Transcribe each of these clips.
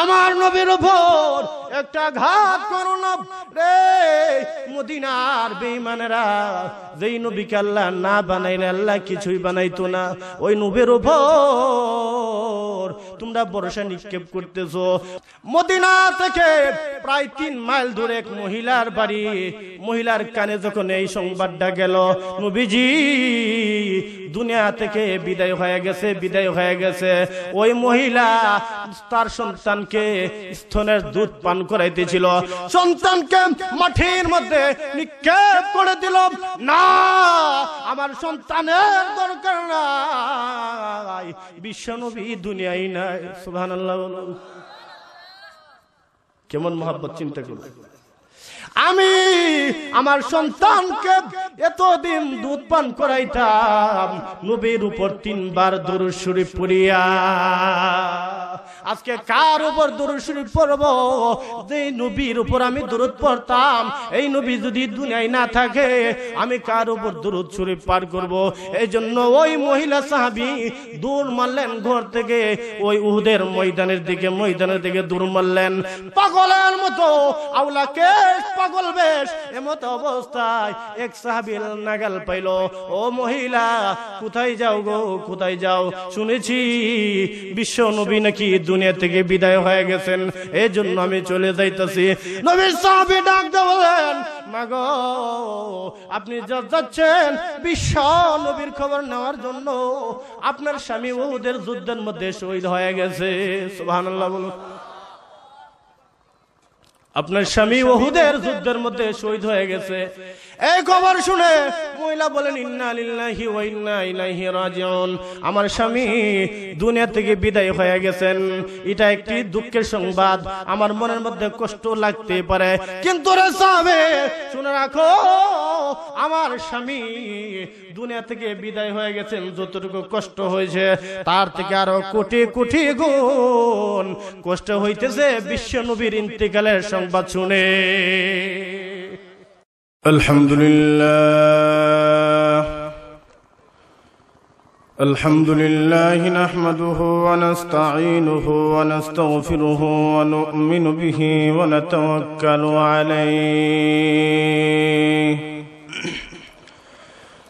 আমার নবীর উপর একটা ঘাত করো না রে মদিনার বেঈমানেরা যেই নবীকে আল্লাহ না বানাইলে আল্লাহ কিছুই বানাইতো না ওই নবীর উপর তোমরা বর্ষা নিক্ষেপ করতেছ মদিনা থেকে প্রায় তিন মাইল দূরে এক মহিলার বাড়ি মহিলার কানে যখন এই সংবাদটা গেল নবীজি দুনিয়া থেকে বিদায় হয়ে গেছে বিদায় হয়ে গেছে ওই মহিলা তার সন্তান সন্তানকে স্থনের দুধ পান করাইতেছিল সন্তানকে মাঠের মধ্যে নিক্ষেপ করে দিল না আমার সন্তানের দরকার নাই বিশ্বনবী দুনিয়াই নাই সুহান কেমন মহাব্বত চিন্তা করবে আমি আমার সন্তানকে এতদিন দুধ পান করাইতাম নবীর উপর তিনবার দরুদ শরীফ পড়িয়া আজকে কার উপর দরুদ শরীফ পড়ব যে নবীর উপর আমি দরুদ পড়তাম এই নবী যদি দুনিয়ায় না থাকে আমি কার উপর দরুদ শরীফ পার করব এই জন্য ওই মহিলা সাহাবি দূর মারলেন ঘর থেকে ওই উহুদের ময়দানের দিকে ময়দানের দিকে দূর মারলেন পাগলের মতো আউলা কেশ পাগল বেশ এমতো অবস্থায় এক সাহাবি নাগাল পাইল ও মহিলা কোথায় যাও গো কোথায় যাও শুনেছি বিশ্ব নবী নাকি দুনিয়া থেকে বিদায় হয়ে গেছেন এই জন্য আমি চলে যাইতেছি নবীর সাহাবি ডাক দেবেন মাগো আপনি যা যাচ্ছেন বিশ্ব নবীর খবর নেওয়ার জন্য আপনার স্বামী ওদের যুদ্ধের মধ্যে শহীদ হয়ে গেছে সুবহানাল্লাহ বলুন আপনার স্বামী ওহুদের যুদ্ধের মধ্যে শহীদ হয়ে গেছে এই খবর শুনে মহিলা বলেন ইন্না লিল্লাহি ওয়া ইন্না ইলাইহি রাজিউন আমার স্বামী দুনিয়া থেকে বিদায় হয়ে গেছেন এটা একটি দুঃখের সংবাদ আমার মনের মধ্যে কষ্ট লাগতে পারে কিন্তু রে শুনে রাখো আমার স্বামী দুনিয়া থেকে বিদায় হয়ে গেছেন যতটুকু কষ্ট হয়েছে তার থেকে আরো কোটি কোটি গুণ কষ্ট হইতেছে বিশ্ব নবীর ইন্তিকালের সংবাদ শুনে الحمد لله الحمد لله نحمده ونستعينه ونستغفره ونؤمن به ونتوكل عليه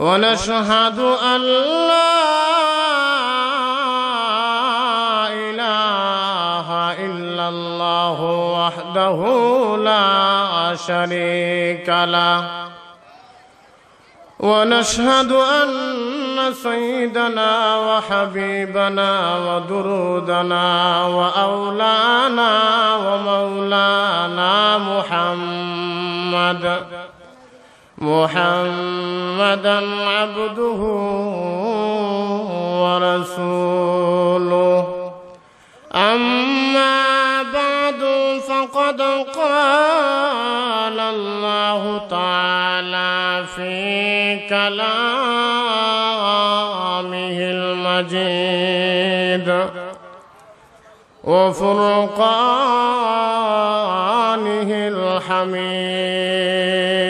ونشهد أن لا إله إلا الله وحده لا شريك له ونشهد أن سيدنا وحبيبنا ودرودنا وأولانا ومولانا محمد محمدا عبده ورسوله أما بعد فقد قال الله تعالى في كلامه المجيد وفرقانه الحميد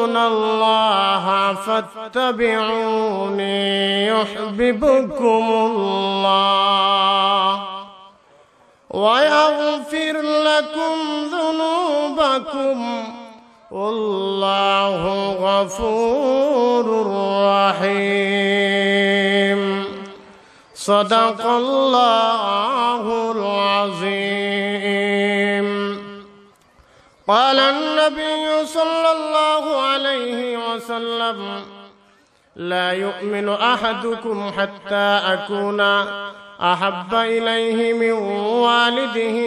تطيعون الله فاتبعوني يحببكم الله ويغفر لكم ذنوبكم والله غفور رحيم صدق الله العظيم قال النبي صلى الله عليه وسلم لا يؤمن احدكم حتى اكون احب اليه من والده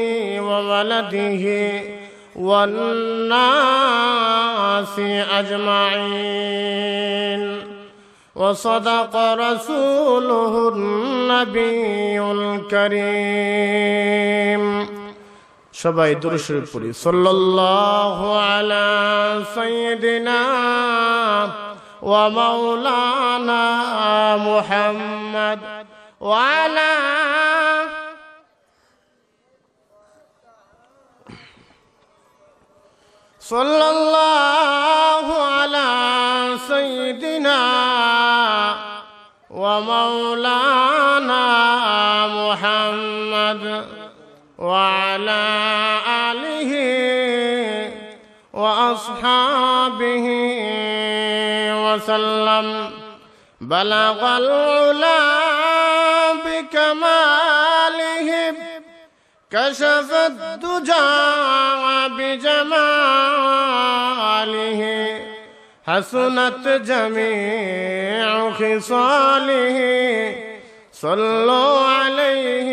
وولده والناس اجمعين وصدق رسوله النبي الكريم সবাই দুরুশরী পড়ি সাল্লাল্লাহু আলা সাইয়্যিদিনা ওয়া মাওলানা মুহাম্মদ ওয়া আলা সাল্লাল্লাহু আলা সাইয়্যিদিনা ওয়া মাওলানা মুহাম্মদ وعلى آله وأصحابه وسلم بلغ العلا بكماله كشف الدجى بجماله حسنت جميع خصاله صلوا عليه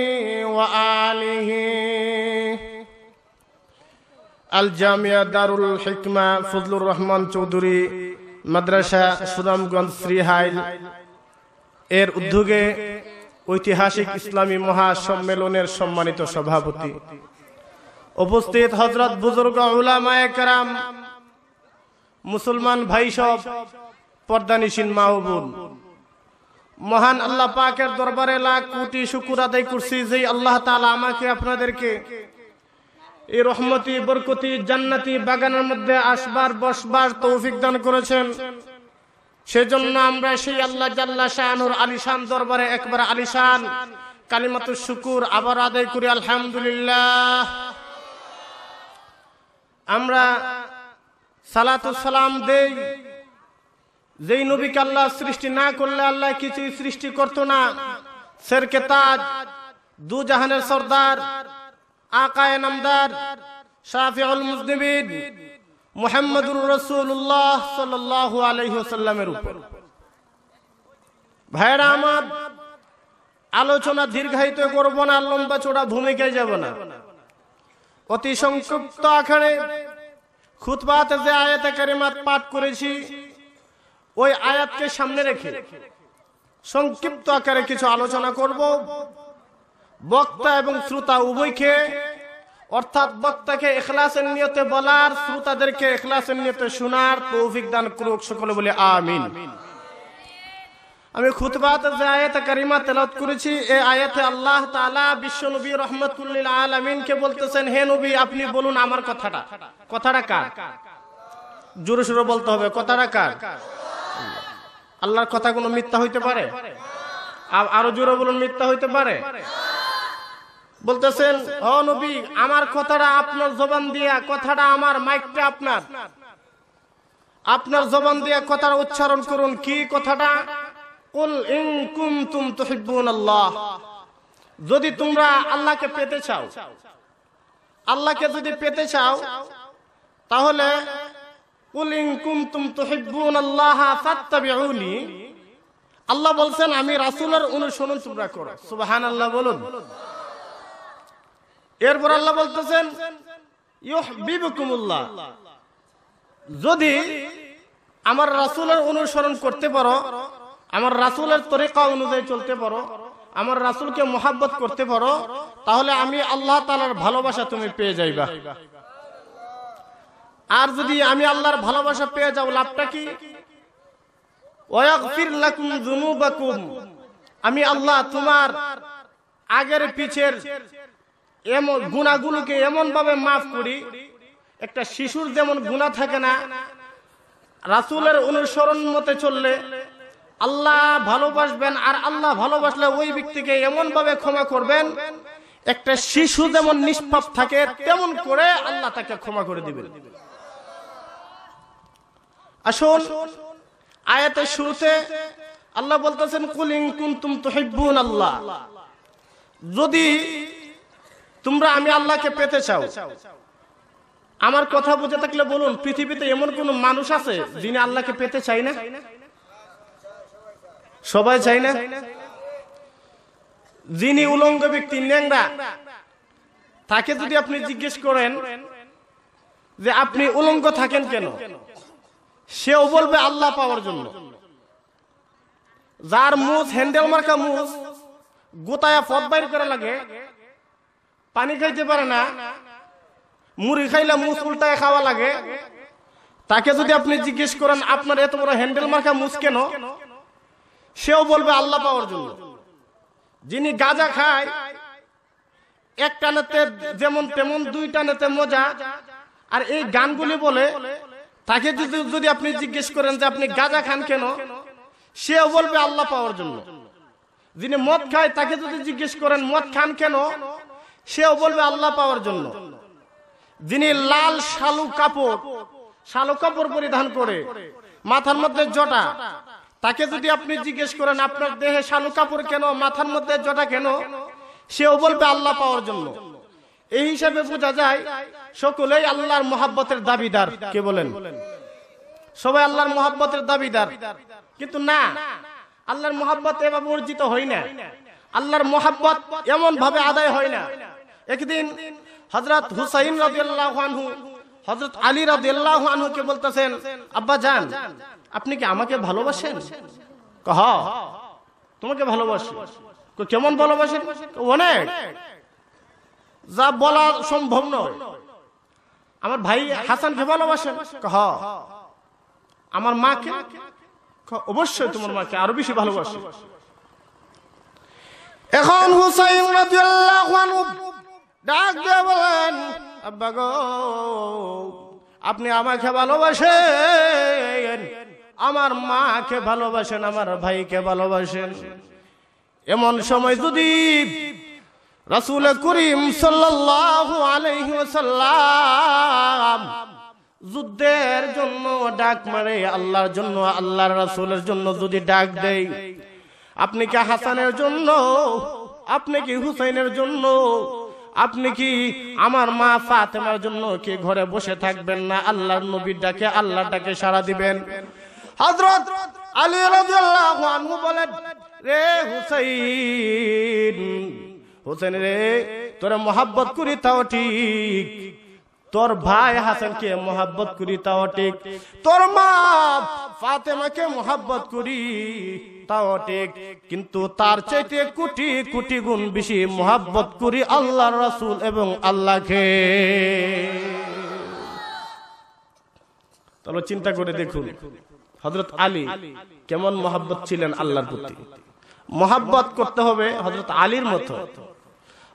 وآله الجامعة دار الحكمة فضل الرحمن চৌধুরী মাদ্রাসা সুনামগঞ্জ শ্রীহাইল এর উদ্যোগে ঐতিহাসিক ইসলামী মহাসম্মেলনের সম্মানিত সভাপতি উপস্থিত হজরত বুজুর্গ উলামায় কারাম মুসলমান ভাইসব পর্দানিসীন মাহবুব মহান আল্লাহ পাকের দরবারে লাখ কোটি শুকুর আদায় করছি যে আল্লাহ তালা আমাকে আপনাদেরকে এই রহমতি বরকতি জান্নাতি বাগানের মধ্যে আসবার বসবার তৌফিক দান করেছেন সেজন্য আমরা সেই আল্লাহ জাল্লা শাহানুর আলিশান দরবারে একবার আলিশান কালিমাতুর শুকুর আবার আদায় করি আলহামদুলিল্লাহ আমরা সালাতুসালাম দেই যেই নবীকে আল্লাহ সৃষ্টি না করলে আল্লাহ কিছুই সৃষ্টি করত না সেরকে তাজ দু জাহানের সর্দার আকায় নামদার শাফিউল মুজনিবিন মোহাম্মদুর রসুল্লাহ সাল্লাহ আলহিহসাল্লামের উপর ভাইরা আমার আলোচনা দীর্ঘায়িত করব না লম্বা চোড়া ভূমিকায় যাব না অতি সংক্ষিপ্ত আকারে খুতবাতে যে আয়াতে কারিমাত পাঠ করেছি ওই আয়াতকে সামনে রেখে সংক্ষিপ্ত আকারে কিছু আলোচনা করব বক্তা এবং শ্রোতা উভয়কে অর্থাৎ বক্তাকে এখলাসের নিয়তে বলার শ্রোতাদেরকে এখলাসের নিয়তে শোনার তৌফিক দান করুক সকলে বলে আমিন আমি খুতবাতে যে আয়াত কারিমা তেলাওয়াত করেছি এই আয়াতে আল্লাহ তাআলা বিশ্ব নবী রহমাতুল্লিল আলামিনকে বলতেছেন হে নবী আপনি বলুন আমার কথাটা কথাটা কার জোরে সোরে বলতে হবে কথাটা কার আল্লাহর কথাগুলো মিথ্যা হইতে পারে আরো জোরে বলুন মিথ্যা হইতে পারে বলতেছেন ও নবী আমার কথাটা আপনার জবান দিয়া কথাটা আমার মাইকটা আপনার আপনার জবান দিয়া কথার উচ্চারণ করুন কি কথাটা কুল ইন কুনতুম আল্লাহ যদি তোমরা আল্লাহকে পেতে চাও আল্লাহকে যদি পেতে চাও তাহলে আল্লাহ বলছেন আমি রাসুলের অনুসরণ তোমরা করো আল্লাহ বলুন এরপর আল্লাহ বলতেছেন যদি আমার রাসূলের অনুসরণ করতে পারো আমার রাসুলের তরিকা অনুযায়ী চলতে পারো আমার রাসূলকে মোহাব্বত করতে পারো তাহলে আমি আল্লাহ তালার ভালোবাসা তুমি পেয়ে যাইবা আর যদি আমি আল্লাহর ভালোবাসা পেয়ে যাও লাভটা কি আমি আল্লাহ তোমার আগের পিছের এমন গুণাগুলোকে এমন ভাবে মাফ করি একটা শিশুর যেমন গুণা থাকে না রাসুলের অনুসরণ মতে চললে আল্লাহ ভালোবাসবেন আর আল্লাহ ভালোবাসলে ওই ব্যক্তিকে এমন ভাবে ক্ষমা করবেন একটা শিশু যেমন নিষ্পাপ থাকে তেমন করে আল্লাহ তাকে ক্ষমা করে দিবেন আসুন আয়াতের শুরুতে আল্লাহ বলতেছেন কুলিং কুন্তুম তুহিব্বুন আল্লাহ যদি তোমরা আমি আল্লাহকে পেতে চাও আমার কথা বুঝে থাকলে বলুন পৃথিবীতে এমন কোন মানুষ আছে যিনি আল্লাহকে পেতে চাই না সবাই চাই না যিনি উলঙ্গ ব্যক্তি ন্যাংরা তাকে যদি আপনি জিজ্ঞেস করেন যে আপনি উলঙ্গ থাকেন কেন সেও বলবে আল্লাহ পাওয়ার জন্য যার মুজ হ্যান্ডেল মার্কা মুজ গোতায়া পথ বাইর করে লাগে পানি খাইতে পারে না মুড়ি খাইলে মুজ উল্টায় খাওয়া লাগে তাকে যদি আপনি জিজ্ঞেস করেন আপনার এত বড় হ্যান্ডেল মার্কা মুজ কেন সেও বলবে আল্লাহ পাওয়ার জন্য যিনি গাজা খায় এক টানেতে যেমন তেমন দুই টানেতে মজা আর এই গানগুলি বলে তাকে যদি আপনি জিজ্ঞেস করেন যে আপনি গাজা খান কেন সেও বলবে আল্লাহ পাওয়ার জন্য যিনি মদ খায় তাকে যদি জিজ্ঞেস করেন মদ খান কেন সেও বলবে আল্লাহ পাওয়ার জন্য যিনি লাল শালু কাপড় শালু কাপড় পরিধান করে মাথার মধ্যে জটা তাকে যদি আপনি জিজ্ঞেস করেন আপনার দেহে শালু কাপড় কেন মাথার মধ্যে জটা কেন সেও বলবে আল্লাহ পাওয়ার জন্য এই হিসাবে বোঝা যায় সকলেই আল্লাহর মহাব্বতের দাবিদার কে বলেন সবাই আল্লাহর মহাব্বতের দাবিদার কিন্তু না আল্লাহর মহাব্বত এভাবে অর্জিত হয় না আল্লাহর মহাব্বত এমন ভাবে আদায় হয় না একদিন হজরত হুসাইন রাজু হজরত আলী রাজু কে বলতেছেন আব্বা যান আপনি কি আমাকে ভালোবাসেন কহ তোমাকে ভালোবাসি কেমন ভালোবাসেন অনেক যা বলা সম্ভব নয় আমার ভাই হাসানকে ভালোবাসেন হ আমার মাকে অবশ্যই তোমার মাকে আরো বেশি ভালোবাসে এখন হুসাইন ডাক বলেন আব্বা গো আপনি আমাকে ভালোবাসেন আমার মাকে ভালোবাসেন আমার ভাইকে ভালোবাসেন এমন সময় যদি রসুল করিম সাল্লাম যুদ্ধের জন্য ডাক মারে আল্লাহর জন্য আল্লাহর রসুলের জন্য যদি ডাক দেই আপনি কি হাসানের জন্য আপনি কি হুসাইনের জন্য আপনি কি আমার মা ফাতেমার জন্য কি ঘরে বসে থাকবেন না আল্লাহর নবীর ডাকে আল্লাহ ডাকে সাড়া দিবেন হজরত আলী রাজু বলেন রে হুসাইন হোসেন রে তোর মহাব্বত করি তাও ঠিক তোর ভাই হাসানকে মোহাব্বত করি তাও ঠিক তোর মা ফাতেমাকে মোহাব্বত করি তাও ঠিক কিন্তু তার চাইতে কোটি কোটি গুণ বেশি মোহাব্বত করি আল্লাহর রাসূল এবং আল্লাহকে তাহলে চিন্তা করে দেখুন হযরত আলী কেমন মহাব্বত ছিলেন আল্লাহর প্রতি মহাব্বত করতে হবে হযরত আলীর মতো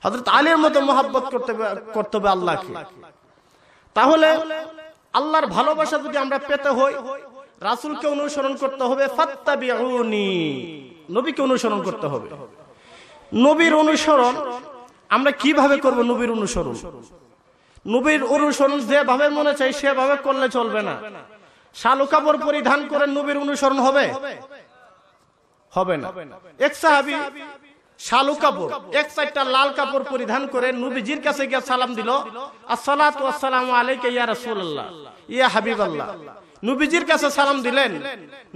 হজরত আলীর মতো মোহাব্বত করতে করতে হবে আল্লাহকে তাহলে আল্লাহর ভালোবাসা যদি আমরা পেতে হই রাসুলকে অনুসরণ করতে হবে নবীকে অনুসরণ করতে হবে নবীর অনুসরণ আমরা কিভাবে করব নবীর অনুসরণ নবীর অনুসরণ যেভাবে মনে চাই সেভাবে করলে চলবে না শালু কাপড় পরিধান করে নবীর অনুসরণ হবে হবে না এক সাহাবি শালু কাপড় এক সাইডটা লাল কাপড় পরিধান করে নবীজির কাছে গিয়ে সালাম দিল আসসালাত আসসালাম আলাইকে ইয়া রাসূলুল্লাহ ইয়া হাবিবাল্লাহ নবীজির কাছে সালাম দিলেন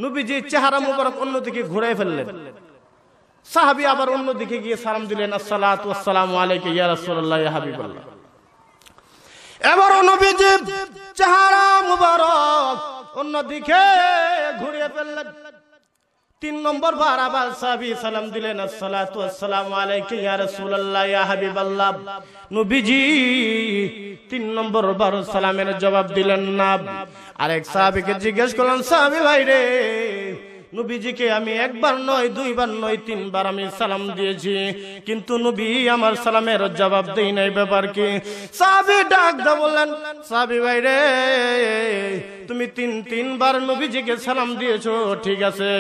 নবীজি চেহারা মুবারক অন্যদিকে ঘুরে ফেললেন সাহাবী আবার অন্যদিকে গিয়ে সালাম দিলেন আসসালাত আসসালাম আলাইকা ইয়া রাসূলুল্লাহ ইয়া হাবিবাল্লাহ এবার নবীজি চেহারা মুবারক অন্যদিকে ঘুরে ফেললেন তিন নম্বর বার আবার সাহাবি সালাম দিলেন আসসালাতু আসসালামু আলাইকা ইয়া রাসূলুল্লাহ ইয়া হাবিবাল্লাহ নবীজি তিন নম্বর বার সালামের জবাব দিলেন না আরেক সাহাবিকে জিজ্ঞেস করলেন সাহাবি ভাই রে নবীজিকে আমি একবার নয় দুইবার নয় তিনবার আমি সালাম দিয়েছি কিন্তু নবী আমার সালামের জবাব দেই নাই ব্যাপার কি সাহাবি ডাক দা বললেন সাহাবি ভাই রে তুমি তিন তিনবার নবীজিকে সালাম দিয়েছো ঠিক আছে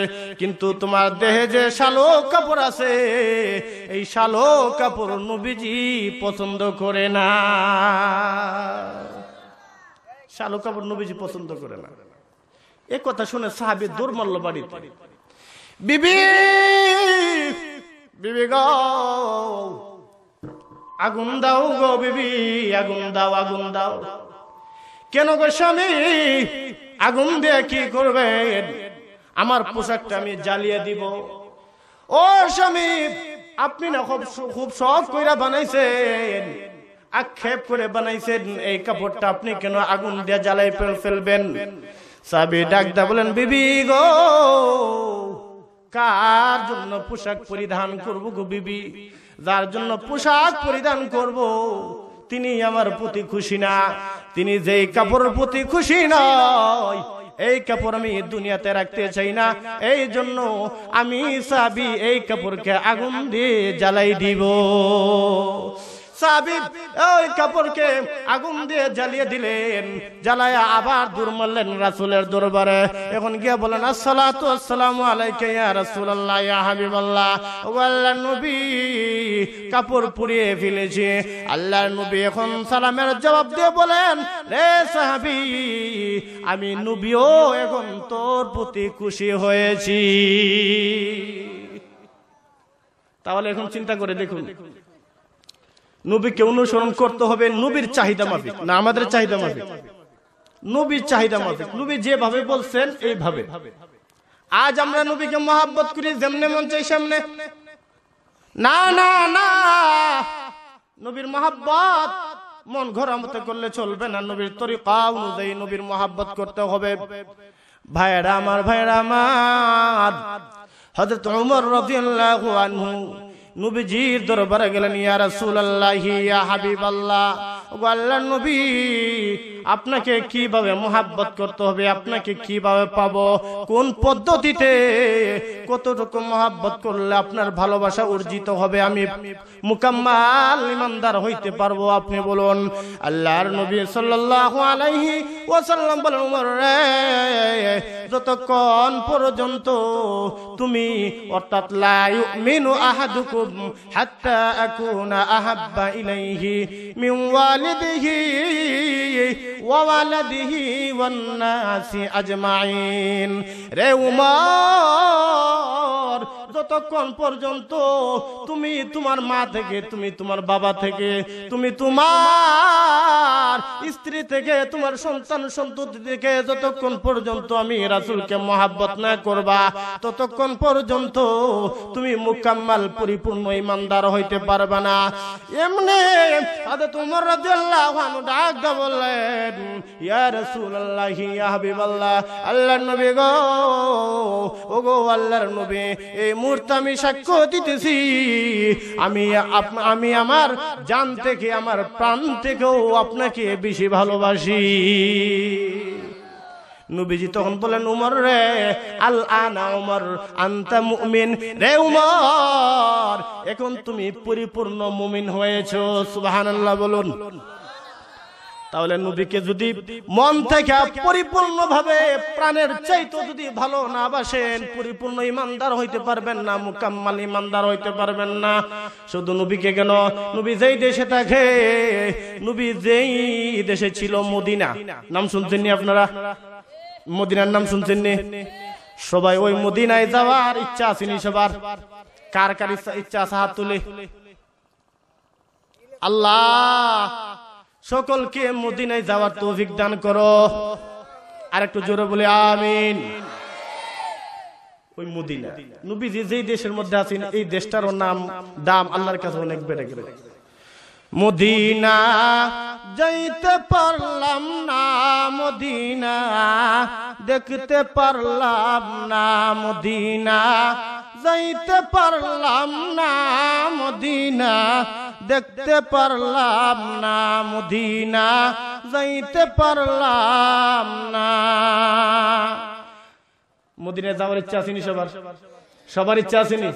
কিন্তু তোমার দেহে যে শালো কাপড় আছে এই শালো কাপড় নবীজি পছন্দ করে না শালো কাপড় নবীজি পছন্দ করে না এ কথা শুনে সাহাবি দৌড় মারল বাড়িতে বিবি বিবি গ আগুন দাও গো বিবি আগুন দাও আগুন দাও কেন গো স্বামী আগুন দিয়ে কি করবে আমার পোশাকটা আমি জ্বালিয়ে দিব ও স্বামী আপনি না খুব খুব সব কইরা বানাইছেন আক্ষেপ করে বানাইছেন এই কাপড়টা আপনি কেন আগুন দিয়ে জ্বালাই ফেলবেন সাবি ডাকদা বলেন বিবি গো কার জন্য পোশাক পরিধান করব গো বিবি যার জন্য পোশাক পরিধান করব তিনি আমার প্রতি খুশি না তিনি যেই কাপড়ের প্রতি খুশি নয় এই কাপড় আমি দুনিয়াতে রাখতে চাই না এই জন্য আমি সাবি এই কাপড়কে আগুন দিয়ে জ্বালাই দিব সাহাবিব ওই কাপড়কে আগুন দিয়ে জ্বালিয়ে দিলেন জ্বালায়া আবার দূর মারলেন রাসুলের দরবারে এখন গিয়ে বলেন আসসালাতু আসসালামু ইয়া হাবিবাল্লাহ ও নবী কাপড় পুড়িয়ে এখন সালামের জবাব দিয়ে বলেন রে সাহাবী আমি নবীও এখন তোর প্রতি খুশি হয়েছি তাহলে এখন চিন্তা করে দেখুন নবীকে অনুসরণ করতে হবে নবীর চাহিদা মাফিক না আমাদের চাহিদা মাফিক নবীর চাহিদা মাফিক নবী যেভাবে বলছেন এইভাবে আজ আমরা নবীকে মহাব্বত করি যেমনে মন চাই সামনে না না না নবীর মহাব্বত মন ঘরামতে করলে চলবে না নবীর তরিকা অনুযায়ী নবীর মহাব্বত করতে হবে ভাইরা আমার ভাইরা আমার হজরত উমর রাদিয়াল্লাহু আনহু নবীজির দরবারে গেলেন ইয়া রাসূলুল্লাহ ইয়া হাবিবাল্লাহ আল্লাহ নবী আপনাকে কিভাবে মোহাব্বত করতে হবে আপনাকে কিভাবে পাব কোন পদ্ধতিতে কতটুকু মোহাব্বত করলে আপনার ভালোবাসা অর্জিত হবে আমি মুকাম্মাল ইমানদার হইতে পারবো আপনি বলুন আল্লাহর নবী সাল্লাল্লাহু আলাইহি ওয়াসাল্লাম বলেন উমর রে যতক্ষণ পর্যন্ত তুমি অর্থাৎ লা ইউমিনু আহাদুকুম হাত্তা আকুনা আহাব্বা ইলাইহি মিন والده وولده والناس أجمعين ري عمر যতক্ষণ পর্যন্ত তুমি তোমার মা থেকে তুমি তোমার বাবা থেকে তুমি তোমার স্ত্রী থেকে তোমার সন্তান সন্ততি থেকে যতক্ষণ পর্যন্ত আমি রাসুলকে মহাব্বত না করবা ততক্ষণ পর্যন্ত তুমি মুকাম্মাল পরিপূর্ণ ইমানদার হইতে পারবে না এমনি আদে তোমার রাদিয়াল্লাহু ডাক বললেন ইয়া আল্লাহ ইয়া হাবিবাল্লাহ আল্লাহর নবী গো ওগো আল্লাহর নবী এই মুহূর্ত আমি সাক্ষ্য দিতেছি আমি আমি আমার জান থেকে আমার প্রাণ থেকেও আপনাকে বেশি ভালোবাসি নবীজি তখন বলেন উমর রে আল আনা উমর আন্তা মুমিন রে উমর এখন তুমি পরিপূর্ণ মুমিন হয়েছ সুবহানাল্লাহ বলুন তাহলে নবীকে যদি মন থেকে পরিপূর্ণ ভাবে প্রাণের চাইতো যদি ভালো না বাসেন পরিপূর্ণ ইমানদার হইতে পারবেন না মুকাম্মাল ইমানদার হইতে পারবেন না শুধু নবীকে কেন নবী যেই দেশে থাকে নবী যেই দেশে ছিল মদিনা নাম শুনছেননি আপনারা মদিনার নাম শুনছেননি সবাই ওই মদিনায় যাওয়ার ইচ্ছা আসেনি সবার কার কার ইচ্ছা আছে হাত তুলে আল্লাহ সকলকে মদিনায় যাওয়ার তৌফিক দান করো আর একটু জোরে বলে আমিন ওই মদিনা নবীজি যেই দেশের মধ্যে আছেন এই দেশটার নাম দাম আল্লাহর কাছে অনেক বেড়ে গেলে মদিনা যাইতে পারলাম না মদিনা দেখতে পারলাম না মদিনা যাইতে পারলাম না মদিনা দেখতে পারলাম না মদিনা যাইতে পারলাম না মদিনা যাওয়ার ইচ্ছা আসেনি সবার সবার ইচ্ছা আসেনি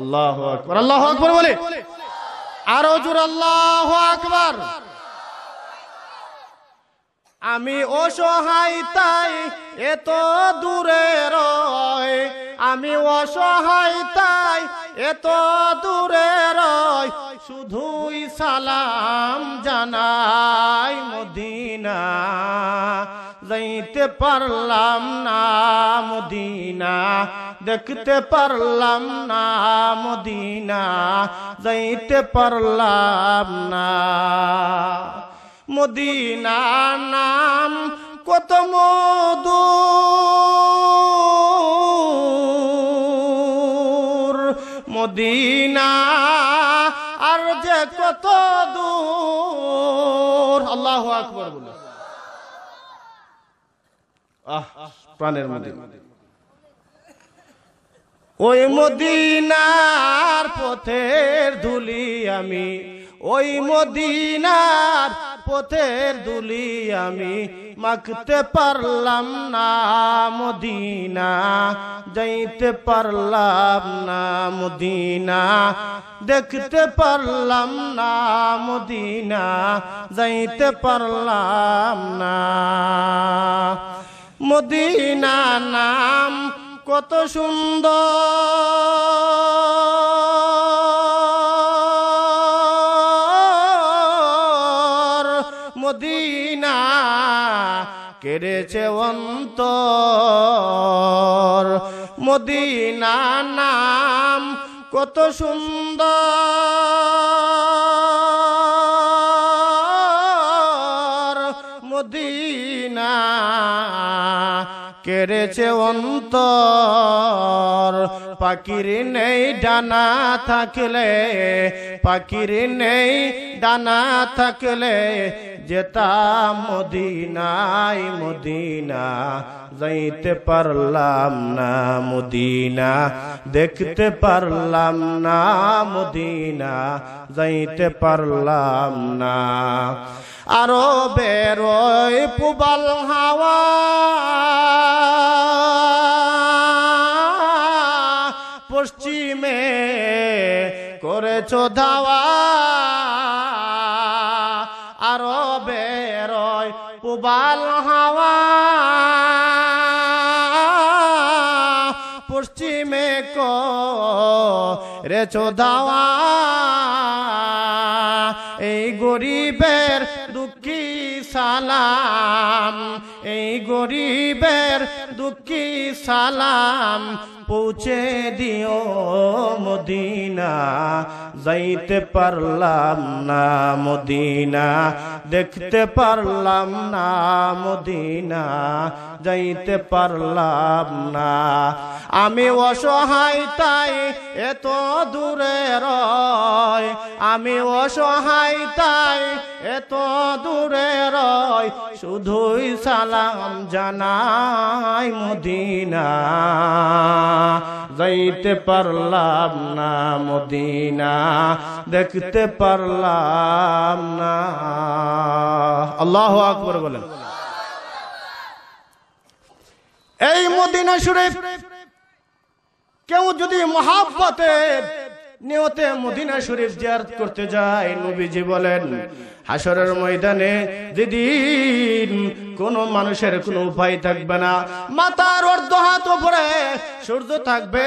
আল্লাহ আকবর আল্লাহ আকবর বলে আরো জোর আল্লাহ আকবর আমি অসহায় তাই এত দূরে রয় আমি অসহায় তাই এত দূরে রয় শুধুই সালাম জানাই মদিনা যাইতে পারলাম না মদিনা দেখতে পারলাম না মদিনা যাইতে পারলাম না মদিনা নাম কত মধু মদিনা আর যে কত দূর আল্লাহ আকবর বলে প্রাণের মধ্যে ওই মদিনার পথের ধুলি আমি ওই মদিনার পথের দুলি আমি মাখতে পারলাম না মদিনা যাইতে পারলাম না মদিনা দেখতে পারলাম না মদিনা যাইতে পারলাম না মদিনা নাম কত সুন্দর কেড়েছে অন্ত মদিনা নাম কত সুন্দর মদিনা কেড়েছে অন্তর পাখির নেই ডানা থাকলে পাখির নেই ডানা থাকলে যেতাম মদিনাই মদিনা যাইতে পারলাম না মদিনা দেখতে পারলাম না মদিনা যাইতে পারলাম না আরো বেরোয় পুবাল হাওয়া পশ্চিমে করেছ ধাওয়া রে দাওয়া এই গরিবের দুঃখী সালাম এই গরিবের দুঃখী সালাম পৌঁছে দিও মদিনা যাইতে পারলাম না মদিনা দেখতে পারলাম না মদিনা যাইতে পারলাম না আমি অসহায় তাই এত দূরে রয় আমি অসহায় তাই এত দূরে রয় শুধুই সালাম জানাই মদিনা যাইতে পারলাম না মদিনা দেখতে পারলাম না আল্লাহ আকবর বলেন এই মদিনা সুরে কেউ যদি মহাব্বতে নিয়তে মদিনা শরীফ জিয়ারত করতে যায় নবীজি বলেন হাসরের ময়দানে যেদিন কোনো মানুষের কোনো উপায় থাকবে না মাথার অর্ধ হাত উপরে সূর্য থাকবে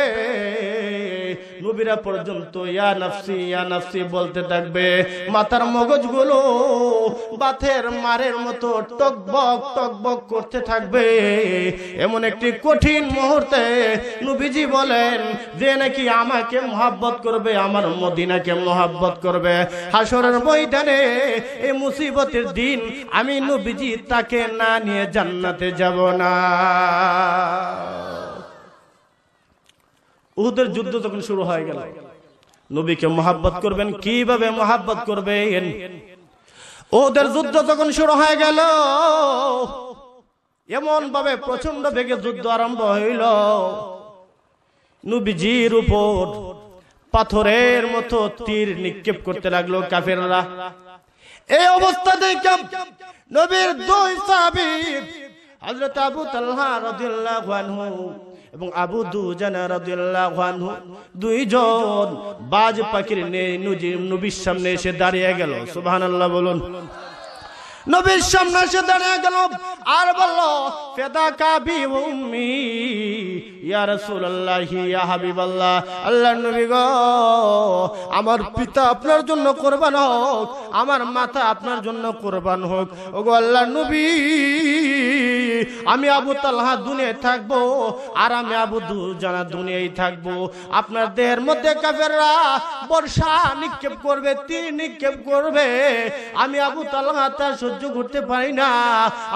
নবীরা পর্যন্ত ইয়া নাফসি ইয়া নাফসি বলতে থাকবে মাথার মগজগুলো বাথের মারের মতো টকবক টকবক করতে থাকবে এমন একটি কঠিন মুহূর্তে নবীজি বলেন যে নাকি আমাকে মহাব্বত করবে আমার মদিনাকে মহাব্বত করবে হাসরের ময়দানে এই মুসিবতের দিন আমি নবীজি তাকে না না নিয়ে জান্নাতে যাব না উহুদের যুদ্ধ যখন শুরু হয়ে গেল নবীকে মহাব্বত করবেন কিভাবে মহাব্বত করবেন ওদের যুদ্ধ যখন শুরু হয়ে গেল এমন ভাবে প্রচন্ড বেগে যুদ্ধ আরম্ভ হইল নুবিজির উপর পাথরের মতো তীর নিক্ষেপ করতে লাগলো কাফেররা এই অবস্থা দেখে নবীর দুই সাহাবি হযরত আবু তালহা রাদিয়াল্লাহু আনহু এবং আবু দুজানা রাদিয়াল্লাহু আনহু দুইজন বাজ পাখির নে নবীর সামনে এসে দাঁড়িয়ে গেল সুবহানাল্লাহ বলুন নবীর সামনে এসে দাঁড়িয়ে গেল আর বলল ফেদা কাবি উম্মি ইয়া রাসূলুল্লাহ ইয়া হাবিবাল্লাহ আল্লাহর নবী গো আমার পিতা আপনার জন্য কুরবান হোক আমার মাতা আপনার জন্য কুরবান হোক ওগো আল্লাহর নবী আমি আবু তালহা দুনিয়ায় থাকব আর আমি আবু দুজনা দুনিয়ায় থাকব আপনার দেহের মধ্যে কাফেররা বর্ষা নিক্ষেপ করবে তীর নিক্ষেপ করবে আমি আবু তালহা তা সহ্য করতে পারি না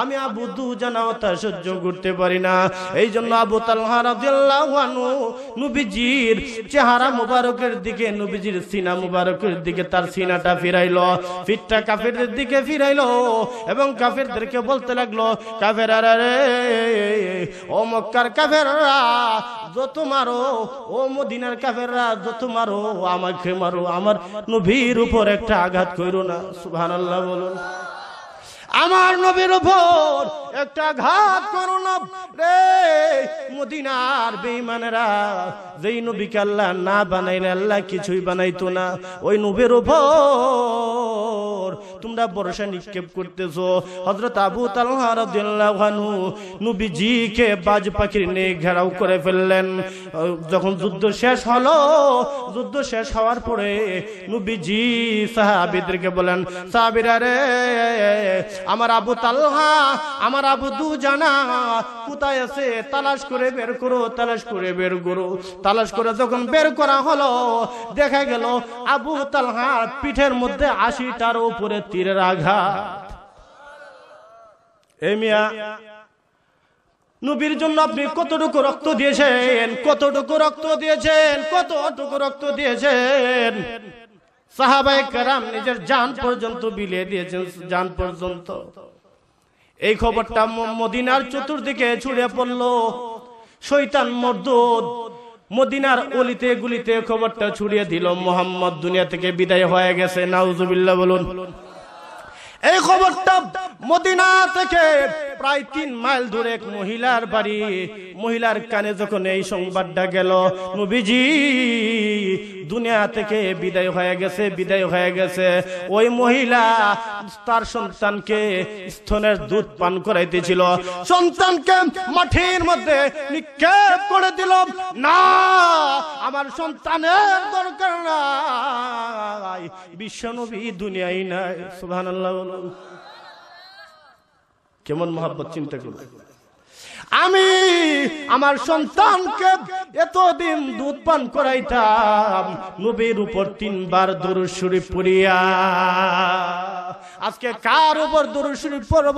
আমি আবু দুজনাও তা সহ্য করতে পারি না এই জন্য আবু তালহা রাদিয়াল্লাহু আনহু নবীজির চেহারা মুবারকের দিকে নবীজির সিনা মুবারকের দিকে তার সিনাটা ফিরাইলো ফিটটা কাফেরদের দিকে ফিরাইলো এবং কাফেরদেরকে বলতে লাগলো কাফের আর রে ও মক্কার কাফেররা যত মারো ও মদিনার কাফেররা যত মারো আমাকে মারো আমার নবীর উপর একটা আঘাত করো না সুবহানাল্লাহ বলুন আমার নবীর ওপর একটা ঘাত করো না রে মদিনার বেঈমানেরা যেই নবী আল্লাহ না বানাইলে আল্লাহ কিছুই বানাইতো না ওই নবীর ওপর তোমরা বর্ষা নিক্ষেপ করতেছো হজরত আবু তালহা রাদিয়াল্লাহু আনহু নবীজিকে বাজ পাখির নিয়ে ঘেরাও করে ফেললেন যখন যুদ্ধ শেষ হলো যুদ্ধ শেষ হওয়ার পরে নবীজি সাহাবীদেরকে বলেন সাহাবীরা রে আমার আবু তালহা আমার আবু দু জানা কোথায় আছে তালাশ করে বের করো তালাশ করে বের করো তালাশ করে যখন বের করা হলো দেখা গেল আবু তালহার পিঠের মধ্যে আশিটার উপরে তীরের আঘাত এ মিয়া নবীর জন্য আপনি কতটুকু রক্ত দিয়েছেন কতটুকু রক্ত দিয়েছেন কতটুকু রক্ত দিয়েছেন সাহাবাই কারাম নিজের যান পর্যন্ত বিলিয়ে দিয়েছেন যান পর্যন্ত এই খবরটা মদিনার চতুর্দিকে ছুড়ে পড়ল শৈতান মর্দুদ মদিনার অলিতে গুলিতে খবরটা ছুড়িয়ে দিল মোহাম্মদ দুনিয়া থেকে বিদায় হয়ে গেছে নাউজুবিল্লাহ বলুন এই খবরটা মদিনা থেকে প্রায় তিন মাইল দূরে এক মহিলার বাড়ি মহিলার কানে যখন এই সংবাদটা গেল নবীজি দুনিয়া থেকে বিদায় হয়ে গেছে বিদায় হয়ে গেছে ওই মহিলা তার সন্তানকে স্তনের দুধ পান করাইতেছিল সন্তানকে মাঠের মধ্যে নিক্ষেপ করে দিল না আমার সন্তানের দরকার নাই বিশ্ব নবী দুনিয়াই নাই সুবহানাল্লাহ কেমন মহাব্বত চিন্তা করুন আমি আমার সন্তানকে এতদিন দুধ পান করাইতাম নবীর উপর তিনবার দরুসুরি পড়িয়া আজকে কার উপর দরুসুরি পড়ব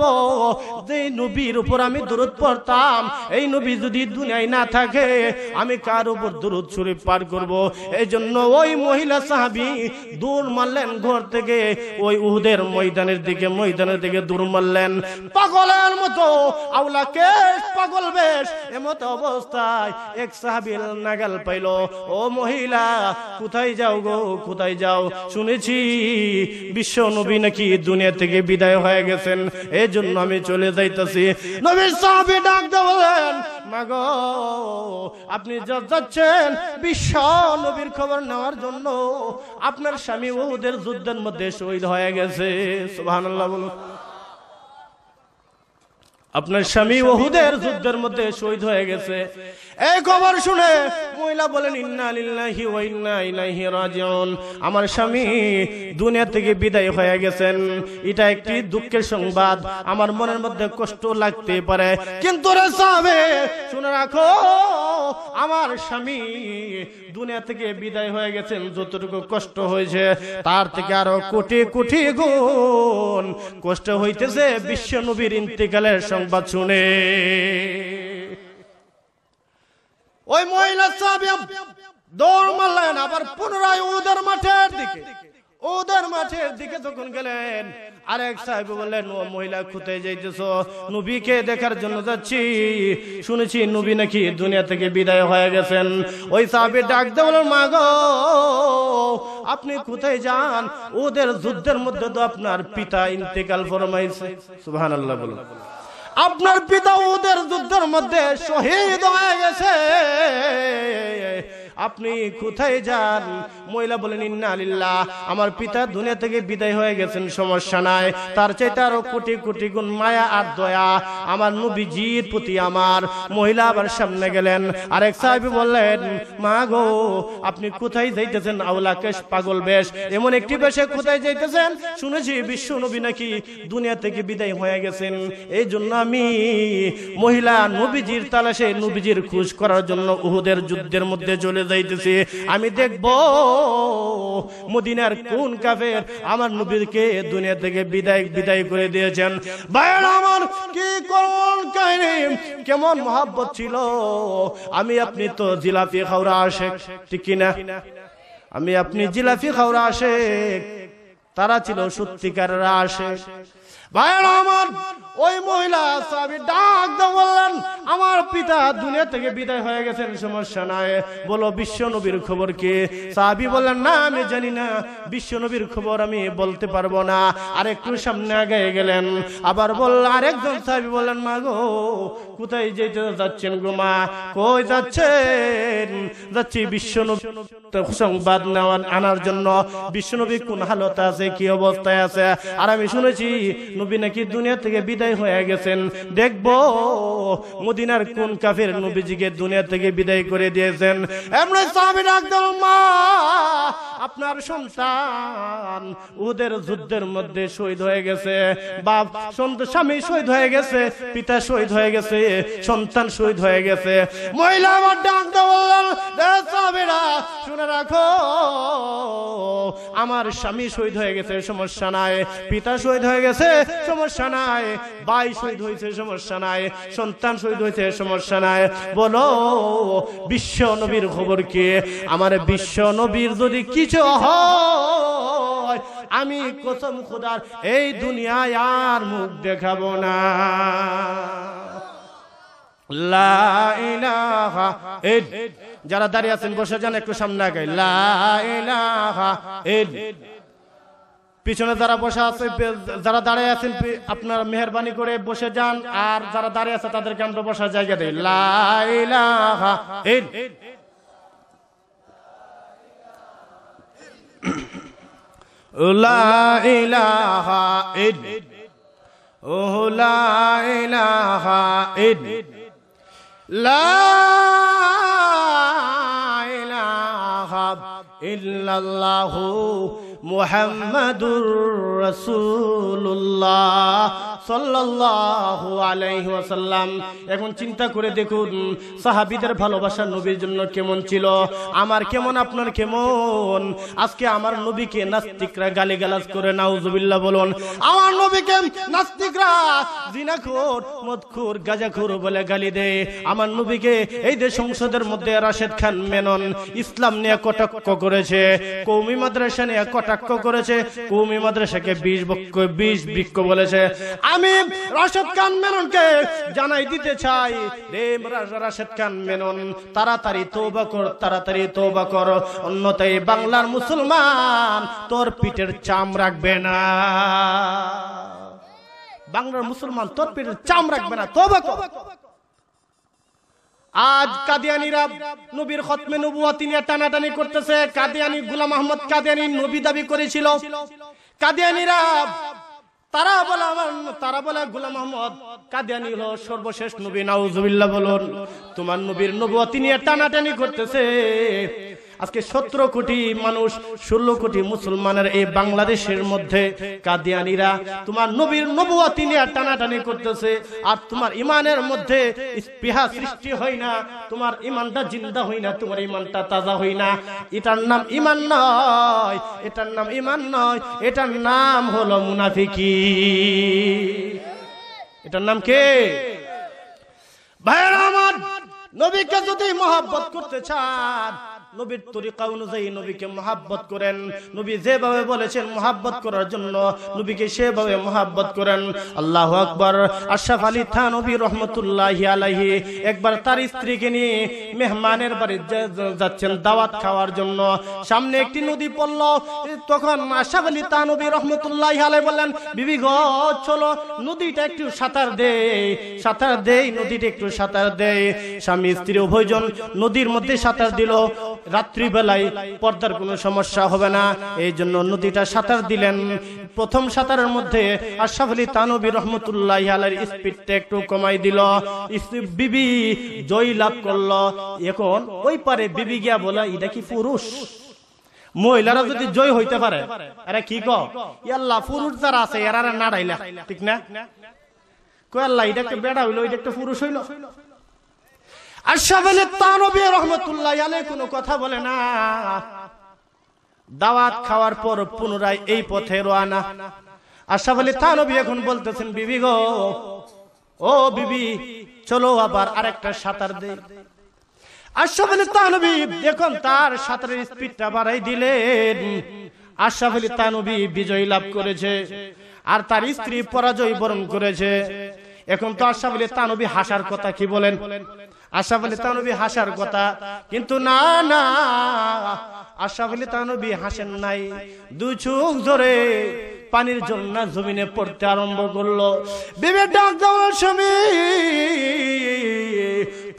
যে নবীর উপর আমি দূরত পড়তাম এই নবী যদি দুনিয়ায় না থাকে আমি কার উপর দূরত সুরি পার করব এই জন্য ওই মহিলা সাহাবি দূর মারলেন ঘর থেকে ওই উহদের ময়দানের দিকে ময়দানের দিকে দূর মারলেন পাগলের মতো কেশ পাগল বেশ এমত অবস্থায় এক সাহাবিল নাগাল পাইল ও মহিলা কোথায় যাও গো কোথায় যাও শুনেছি বিশ্ব নবী নাকি দুনিয়া থেকে বিদায় হয়ে গেছেন এই জন্য আমি চলে যাইতেছি নবীর সাহাবি ডাক দেবেন মাগো আপনি যাচ্ছেন বিশ্ব নবীর খবর নেওয়ার জন্য আপনার স্বামী ওদের যুদ্ধের মধ্যে শহীদ হয়ে গেছে সুবহানাল্লাহ বলুন আপনার স্বামী ওহুদের যুদ্ধের মধ্যে শহীদ হয়ে গেছে খবর শুনে মহিলা বলেন আমার স্বামী দুনিয়া থেকে বিদায় হয়ে গেছেন এটা একটি দুঃখের সংবাদ আমার মনের মধ্যে কষ্ট লাগতে পারে কিন্তু শুনে রাখো আমার স্বামী দুনিয়া থেকে বিদায় হয়ে গেছেন যতটুকু কষ্ট হয়েছে তার থেকে আরো কোটি কোটি গুণ কষ্ট হইতেছে বিশ্ব নবীর ইন্তিকালের সংবাদ শুনে ওই মহিলা সাহাবিয়া দৌড় মারলেন আবার পুনরায় ওদের মাঠের দিকে ওদের মাঠের দিকে যখন গেলেন আরেক সাহেব বললেন ও মহিলা খুঁতে যাইতেছ নবীকে দেখার জন্য যাচ্ছি শুনেছি নবী নাকি দুনিয়া থেকে বিদায় হয়ে গেছেন ওই সাহাবি ডাক বলেন মা গো আপনি কোথায় যান ওদের যুদ্ধের মধ্যে তো আপনার পিতা ইন্তেকাল ফরমাইছে সুবহানাল্লাহ বলুন আপনার পিতা ওদের যুদ্ধের মধ্যে শহীদ হয়ে গেছে আপনি কোথায় যান মহিলা বলেন ইন্নালিল্লাহ আমার পিতা দুনিয়া থেকে বিদায় হয়ে গেছেন সমস্যা নাই তার চাইতে আরো কোটি কোটি গুণ মায়া আর দয়া আমার নবীজির প্রতি আমার মহিলা আবার সামনে গেলেন আরেক সাহেব বললেন মা গো আপনি কোথায় যাইতেছেন আউলাকেশ পাগল বেশ এমন একটি বেশে কোথায় যাইতেছেন শুনেছি বিশ্ব নবী নাকি দুনিয়া থেকে বিদায় হয়ে গেছেন এই জন্য আমি মহিলা নবীজির তালাশে নবীজির খুশ করার জন্য উহুদের যুদ্ধের মধ্যে চলে যাইতেছি আমি দেখব মদিনার কোন কাফের আমার নবীরকে দুনিয়া থেকে বিদায় বিদায় করে দিয়েছেন ভাইয়ের আমার কি করুন কাহিনী কেমন মহাব্বত ছিল আমি আপনি তো জিলাপি খাওয়া আসে ঠিক কিনা আমি আপনি জিলাপি খাওয়া আসে তারা ছিল সত্যিকারের আসে ভাইয়ের আমার ওই মহিলা সাহাবি ডাক দাও বললেন আমার পিতা দুনিয়া থেকে বিদায় হয়ে গেছেন সমস্যা নাই বলো বিশ্ব নবীর খবর কি সাহাবি বললেন না আমি জানি না বিশ্ব নবীর খবর আমি বলতে পারবো না আর একটু সামনে আগে গেলেন আবার বলল আরেকজন সাহাবি বললেন মা গো কোথায় যেতে যাচ্ছেন গো মা কই যাচ্ছেন যাচ্ছি বিশ্ব নবী সংবাদ নেওয়ার আনার জন্য বিশ্ব নবী কোন হালত আছে কি অবস্থায় আছে আর আমি শুনেছি নবী নাকি দুনিয়া থেকে বিদায় বিদায় হয়ে গেছেন দেখব মদিনার কোন কাফের নবীজিকে দুনিয়া থেকে বিদায় করে দিয়েছেন এমনি সাহাবি ডাকদল মা আপনার সন্তান ওদের যুদ্ধের মধ্যে শহীদ হয়ে গেছে বাপ স্বামী শহীদ হয়ে গেছে পিতা শহীদ হয়ে গেছে সন্তান শহীদ হয়ে গেছে মহিলা আমার ডাকতে বললেন শুনে রাখো আমার স্বামী শহীদ হয়ে গেছে সমস্যা নাই পিতা শহীদ হয়ে গেছে সমস্যা নাই ভাই শহীদ হয়েছে সমস্যা নাই সন্তান শহীদ হয়েছে সমস্যা নাই বলো বিশ্ব নবীর খবর কে আমার বিশ্ব নবীর যদি কিছু হয় আমি কসম খোদার এই দুনিয়ায় আর মুখ দেখাবো না যারা দাঁড়িয়ে আছেন বসে যান একটু সামনে আগে লাইলাহা পিছনে যারা বসে আছে যারা দাঁড়িয়ে আছেন আপনার মেহরবানি করে বসে যান আর যারা দাঁড়িয়ে আছে তাদেরকে আমরা বসার জায়গা দেয় লাইলাহা লাইলাহা মোহাম্মদুর রসুল্লাহ সাল্লাহ আলাইসাল্লাম এখন চিন্তা করে দেখুন সাহাবিদের ভালোবাসা নবীর জন্য কেমন ছিল আমার কেমন আপনার কেমন আজকে আমার নবীকে নাস্তিকরা গালি গালাজ করে নাউজুবিল্লা বলুন আমার নবীকে নাস্তিকরা জিনাখোর মদখোর গাজাখোর বলে গালি দেয় আমার নবীকে এই দেশ সংসদের মধ্যে রাশেদ খান মেনন ইসলাম নিয়ে কটাক্ষ করেছে কৌমি মাদ্রাসা নিয়ে কটাক্ষ কটাক্ষ করেছে কুমি মাদ্রাসাকে বিশ বক্ষ বিশ বৃক্ষ বলেছে আমি রশেদ খান মেননকে জানাই দিতে চাই রে রশেদ খান মেনন তাড়াতাড়ি তৌবা কর তাড়াতাড়ি তৌবা কর অন্যতাই বাংলার মুসলমান তোর পিঠের চাম রাখবে না বাংলার মুসলমান তোর পিঠের চাম রাখবে না তৌবা কর আজ কাদিয়ানিরা নবীর খতমে নবুয়াতি নিয়ে টানাটানি করতেছে কাদিয়ানি গুলাম আহমদ কাদিয়ানি নবী দাবি করেছিল কাদিয়ানিরা তারা বলে আমার তারা বলে গুলাম আহমদ কাদিয়ানি হলো সর্বশেষ নবী নাউজুবিল্লাহ বলুন তোমার নবীর নবুয়াতি নিয়ে টানাটানি করতেছে আজকে সতেরো কোটি মানুষ ষোলো কোটি মুসলমানের এই বাংলাদেশের মধ্যে কাদিয়ানিরা তোমার নবীর তিনি আর টানাটানি করতেছে আর তোমার ইমানের মধ্যে স্পৃহা সৃষ্টি হয় না তোমার ইমানটা জিন্দা হয় না তোমার ইমানটা তাজা হয় না এটার নাম ইমান নয় এটার নাম ইমান নয় এটার নাম হলো মুনাফিকি এটার নাম কে ভাইয়ের আমার নবীকে যদি মহাব্বত করতে চান নবীর তরিকা অনুযায়ী নবীকে মহাব্বত করেন নবী যেভাবে বলেছেন মহাব্বত করার জন্য নবীকে সেভাবে মহাব্বত করেন আল্লাহ আকবর আশরাফ আলী থান নবী রহমতুল্লাহ আলাহি একবার তার স্ত্রীকে নিয়ে মেহমানের বাড়ি যাচ্ছেন দাওয়াত খাওয়ার জন্য সামনে একটি নদী পড়ল তখন আশরাফ আলী থান নবী রহমতুল্লাহ আলাই বললেন বিবি গ চলো নদীটা একটু সাঁতার দে সাঁতার দেই নদীটা একটু সাঁতার দেই স্বামী স্ত্রী উভয়জন নদীর মধ্যে সাঁতার দিল রাত্রিবেলায় পর্দার কোনো সমস্যা হবে না এই জন্য নদীটা সাঁতার দিলেন প্রথম সাঁতারের মধ্যে আশাফ আলী তানবী রহমতুল্লাহ আলের স্পিডটা একটু কমাই দিল বিবি জয় লাভ করল এখন ওই পারে বিবি গিয়া বলে এটা কি পুরুষ মহিলারা যদি জয় হইতে পারে আরে কি কল্লা পুরুষ যারা আছে এরা নাড়াইলা ঠিক না কয়াল্লা আল্লাহ এটা একটা বেড়া হইলো এটা একটা পুরুষ হইলো কোনো কথা না দাওয়াত খাওয়ার পর পুনরায় এই পথে রোয়ানা আশরাফ আলী তানবী এখন বলতেছেন বিবি গো ও বিবি চলো আবার আরেকটা সাঁতার দে আশরাফ আলী তানবী দেখুন তার সাঁতারের স্পিডটা বাড়াই দিলেন আশাফ আলী তানবী বিজয় লাভ করেছে আর তার স্ত্রী পরাজয় বরণ করেছে এখন তো আশরাফ আলী তানবী হাসার কথা কি বলেন আশা বলে তানবী হাসার কথা কিন্তু না না আশা বলে তানবী হাসেন নাই দু চোখ ধরে পানির জন্য জমিনে পড়তে আরম্ভ করলো বিবেক ডাক দেওয়ার সময়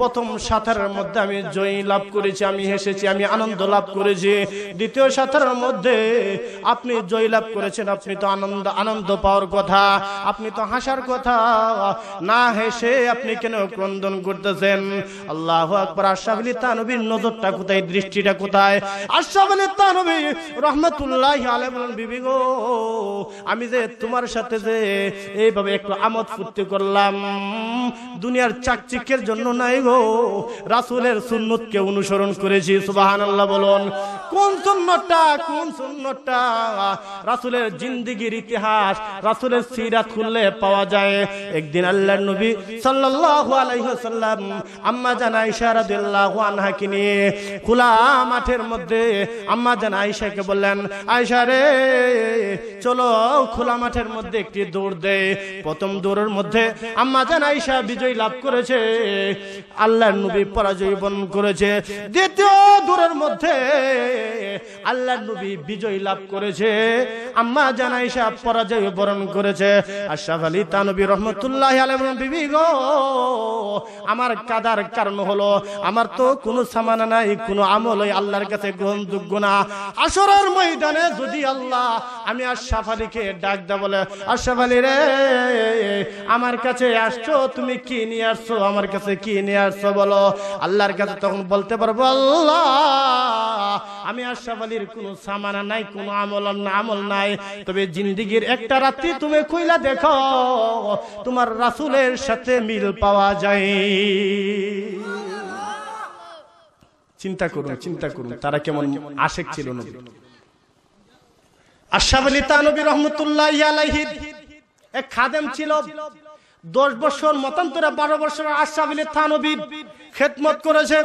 প্রথম সাঁতারের মধ্যে আমি জয়ী লাভ করেছি আমি হেসেছি আমি আনন্দ লাভ করেছি দ্বিতীয় সাঁতারের মধ্যে আপনি জয়ী লাভ করেছেন আপনি তো আনন্দ আনন্দ পাওয়ার কথা আপনি তো হাসার কথা না হেসে আপনি কেন ক্রন্দন করতেছেন আল্লাহ আকবর আশরাফ তানবীর নজরটা কোথায় দৃষ্টিটা কোথায় আশরাফ তানবী রহমতুল্লাহ আলমী বিবি গো আমি যে তোমার সাথে যে এইভাবে একটু আমোদ ফুর্তি করলাম দুনিয়ার চাকচিকের জন্য নাই গো রাসুলের সুন্নতকে অনুসরণ করেছি সুবাহান আল্লাহ বলুন কোন সুন্নতটা কোন সুন্নতটা রাসুলের জিন্দিগির ইতিহাস রাসুলের সিরাত খুললে পাওয়া যায় একদিন আল্লাহ নবী আম্মা আনহাকে নিয়ে খোলা মাঠের মধ্যে আম্মা জান আয়েশাকে বললেন আয়েশা রে চলো খোলা মাঠের মধ্যে একটি দৌড় দে প্রথম দৌড়ের মধ্যে আম্মা জান বিজয় লাভ করেছে আল্লাহ নবী পরাজয় বরণ করেছে দ্বিতীয় দূরের মধ্যে আল্লাহ নবী বিজয় লাভ করেছে আম্মা জানাইশা পরাজয় বরণ করেছে আশাফ আলী তানবী রহমতুল্লাহ আলম বিবি আমার কাদার কারণ হলো আমার তো কোনো সামানা নাই কোনো ওই আল্লাহর কাছে গ্রহণযোগ্য না আসরের ময়দানে যদি আল্লাহ আমি আর আলীকে ডাক দে বলে আর আলী রে আমার কাছে আসছো তুমি কি নিয়ে আসছো আমার কাছে কি নিয়ে আসছো বলো আল্লাহর কাছে তখন বলতে পারবো আল্লাহ আমি আশরাফ আলীর কোনো সামানা নাই কোন আমল আমল নাই তবে জিন্দিগির একটা রাত্রি তুমি খুইলা দেখো তোমার রাসুলের সাথে মিল পাওয়া যায় চিন্তা করুন চিন্তা করুন তারা কেমন আশেক ছিল নবী আশাফ আলী তানবী রহমতুল্লাহ এক খাদেম ছিল দশ বছর মতান্তরে বারো বছর আশাফ আলী খেদমত করেছে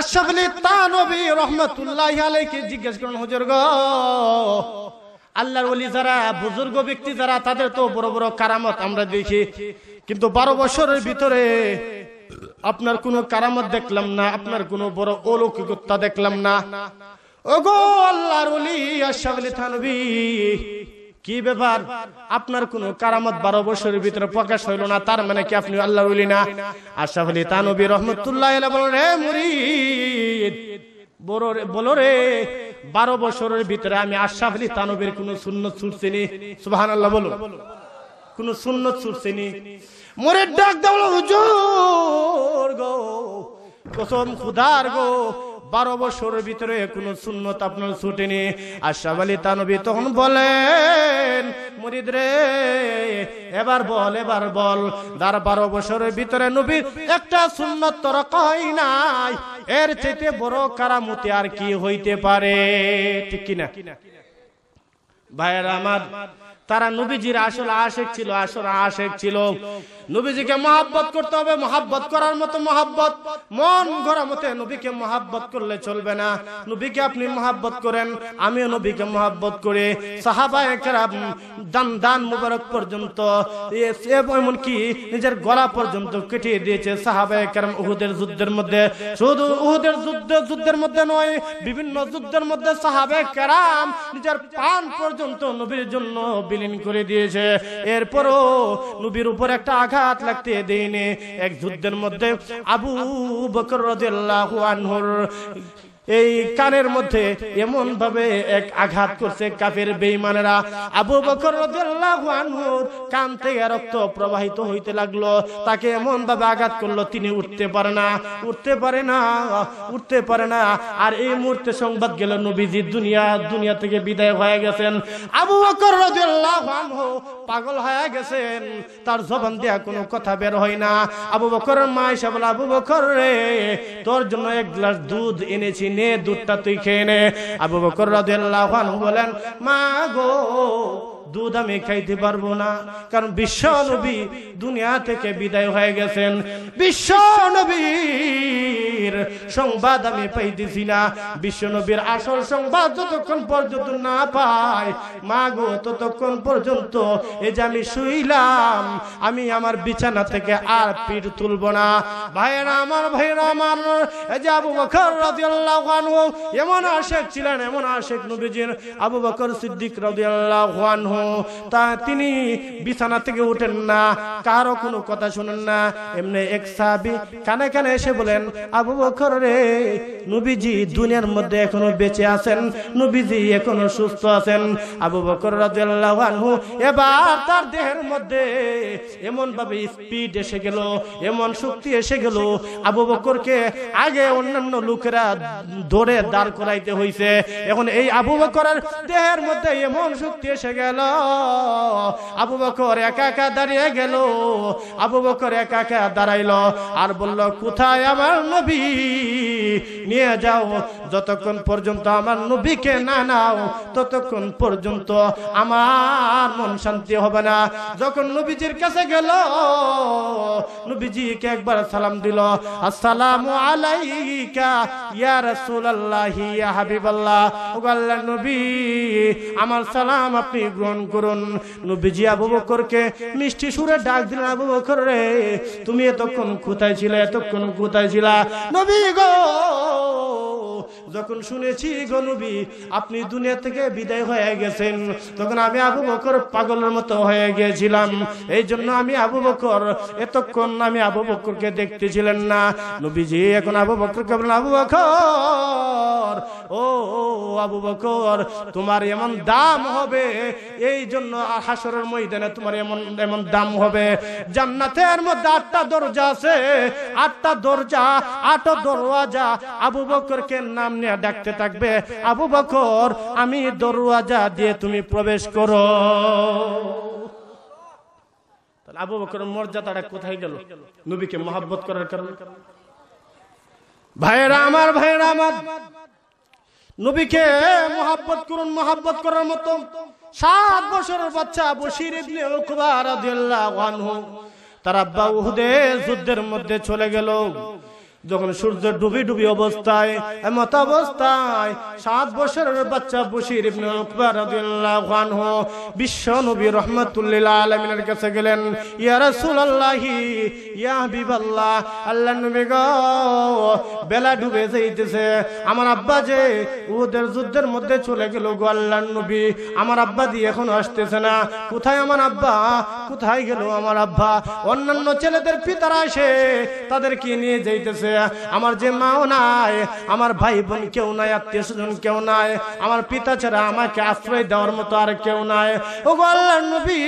আশাফ আলী রহমতুল্লাহ আলাইকে জিজ্ঞেস করেন হুজুর গ আল্লাহর ওলি যারা বুজুর্গ ব্যক্তি যারা তাদের তো বড় বড় কারামত আমরা দেখি কিন্তু বারো বছরের ভিতরে আপনার কোনো কারামত দেখলাম না আপনার কোনো বড় অলৌকিকতা দেখলাম না গো আল্লাহর ওলি আশাফ আলী কি ব্যাপার আপনার কোন কারামত বারো বছরের ভিতরে প্রকাশ হইল না তার মানে কি আপনি আল্লাহ উলি না আশরাফ আলী তানবী রহমতুল্লাহ বলেন রে মুরিদ বলো রে বারো বছরের ভিতরে আমি আশরাফ আলী তানবীর কোন শূন্য ছুটছিনি সুবাহান আল্লাহ বলো কোন শূন্য ছুটছিনি মোরের ডাক দেওয়া হুজুর গো কসম খুদার গো বারো বছরের ভিতরে কোন সুন্নত আপনার ছুটেনি আশাফ আলী তানবী তখন বলেন মুরিদ রে এবার বল এবার বল তার বারো বছরের ভিতরে নবী একটা সুন্নত তোর কই নাই এর চেয়ে বড় কারামতি আর কি হইতে পারে ঠিক কিনা ভাইয়ের আমার তারা নবীজির আসল আশেক ছিল আসল আশেক ছিল নবীজিকে মহাব্বত করতে হবে মহাব্বত করার মতো মহাব্বত মন ঘোরা মতে নবীকে মহাব্বত করলে চলবে না নবীকে আপনি মহাব্বত করেন আমিও নবীকে মহাব্বত করে সাহাবা একরাম দান দান মুবারক পর্যন্ত কি নিজের গলা পর্যন্ত কেটে দিয়েছে সাহাবা একরাম উহুদের যুদ্ধের মধ্যে শুধু উহুদের যুদ্ধ যুদ্ধের মধ্যে নয় বিভিন্ন যুদ্ধের মধ্যে সাহাবে কেরাম নিজের প্রাণ পর্যন্ত নবীর জন্য বিলীন করে দিয়েছে এরপরও নবীর উপর একটা আঘাত আঘাত লাগতে দেয়নি এক যুদ্ধের মধ্যে আবু বকর রাদিয়াল্লাহু আনহুর এই কানের মধ্যে এমন ভাবে এক আঘাত করছে কাফের বেইমানেরা আবু বকর কান থেকে রক্ত প্রবাহিত হইতে লাগলো তাকে এমন ভাবে আঘাত করলো তিনি উঠতে পারে না উঠতে পারে না উঠতে পারে না আর এই মুহূর্তে সংবাদ গেল নবীজি দুনিয়া দুনিয়া থেকে বিদায় হয়ে গেছেন আবু বকর পাগল হয়ে গেছেন তার জবান দেয়া কোনো কথা বের হয় না আবু বকর মা এসে বলে আবু বকর রে তোর জন্য এক গ্লাস দুধ এনেছি নে দুধটা তুই খেয়ে নে আবু বকর রাদিয়াল্লাহু আনহু বলেন মা গো দুধ আমি খাইতে পারবো না কারণ বিশ্ব নবী দুনিয়া থেকে বিদায় হয়ে গেছেন বিশ্ব নবীর সংবাদ আমি পাইতেছি না বিশ্ব নবীর আসল সংবাদ যতক্ষণ পর্যন্ত না পাই মা গো ততক্ষণ পর্যন্ত এই যে আমি শুইলাম আমি আমার বিছানা থেকে আর পিঠ তুলব না ভাইরা আমার ভাইরা আমার এই যে আবু বকর রাদিয়াল্লাহু আনহু এমন আশেক ছিলেন এমন আশেক নবীজির আবু বকর সিদ্দিক রাদিয়াল্লাহু আনহু তা তিনি বিছানা থেকে উঠেন না কারো কোনো কথা শুনেন না এমনি এক সাবি কানে কানে এসে বলেন আবু বকর রে নবীজি দুনিয়ার মধ্যে এখনো বেঁচে আছেন নবীজি এখনো সুস্থ আছেন আবু বকর রাদিয়াল্লাহু আনহু এবার তার দেহের মধ্যে এমন ভাবে স্পিড এসে গেল এমন শক্তি এসে গেল আবু বকরকে আগে অন্যান্য লোকেরা ধরে দাঁড় করাইতে হইছে এখন এই আবু বকরের দেহের মধ্যে এমন শক্তি এসে গেল আবু বকর একা একা দাঁড়িয়ে গেল আবু বকর একা একা দাঁড়াইল আর বলল কোথায় আমার নবী নিয়ে যাও যতক্ষণ পর্যন্ত আমার নবীকে না নাও ততক্ষণ পর্যন্ত আমার মন শান্তি হবে না যখন নবীজির কাছে গেল নবীজিকে একবার সালাম দিল আসসালামু আলাইকা ইয়া রাসূলুল্লাহ ইয়া হাবিবাল্লাহ ও আল্লাহর নবী আমার সালাম আপনি গ্রহণ গ্রহণ করুন নবীজি আবু বকরকে মিষ্টি সুরে ডাক দিলেন আবু বকর রে তুমি এতক্ষণ কোথায় ছিলে এতক্ষণ কোথায় ছিলা নবী গো যখন শুনেছি গনবী আপনি দুনিয়া থেকে বিদায় হয়ে গেছেন তখন আমি আবু বকর পাগলের মতো হয়ে গিয়েছিলাম এই জন্য আমি আবু বকর এতক্ষণ আমি আবু বকরকে দেখতেছিলেন না নবীজি এখন আবু বকরকে বলেন আবু বকর ও আবু বকর তোমার এমন দাম হবে এই জন্য হাসরের ময়দানে তোমার এমন এমন দাম হবে জান্নাতের মধ্যে আটটা দরজা আছে আটটা দরজা আটো দরওয়াজা আবু বকরকে নাম নিয়ে ডাকতে থাকবে আবু বকর আমি দরওয়াজা দিয়ে তুমি প্রবেশ করো তাহলে আবু বকরের মর্যাদাটা কোথায় গেল নবীকে মহাব্বত করার কারণে ভাইরা আমার ভাইরা আমার নবীকে মহাব্বত করুন মহাব্বত করার মতো সাত বছরের বাচ্চা বসির ইবনে উকবা রাদিয়াল্লাহু আনহু তারা বাউহুদে যুদ্ধের মধ্যে চলে গেল যখন সূর্য ডুবি ডুবি অবস্থায় এমত অবস্থায় সাত বছরের বাচ্চা বসির বিশ্ব নবী রহমাতুল্লিল আলামিনের কাছে গেলেন ইয়া রাসূলুল্লাহ ইয়া আল্লাহ নবী বেলা ডুবে যাইতেছে আমার আব্বা যে ওদের যুদ্ধের মধ্যে চলে গেল গো আল্লাহ নবী আমার আব্বা দিয়ে এখন আসতেছে না কোথায় আমার আব্বা কোথায় গেল আমার আব্বা অন্যান্য ছেলেদের পিতারা এসে তাদেরকে নিয়ে যাইতেছে আমার যে মাও নাই আমার ভাই বোন কেউ নাই আত্মীয় স্বজন কেউ নাই আমার পিতা ছাড়া আমাকে আশ্রয় দেওয়ার মতো আর কেউ নাই ও আল্লাহ নবী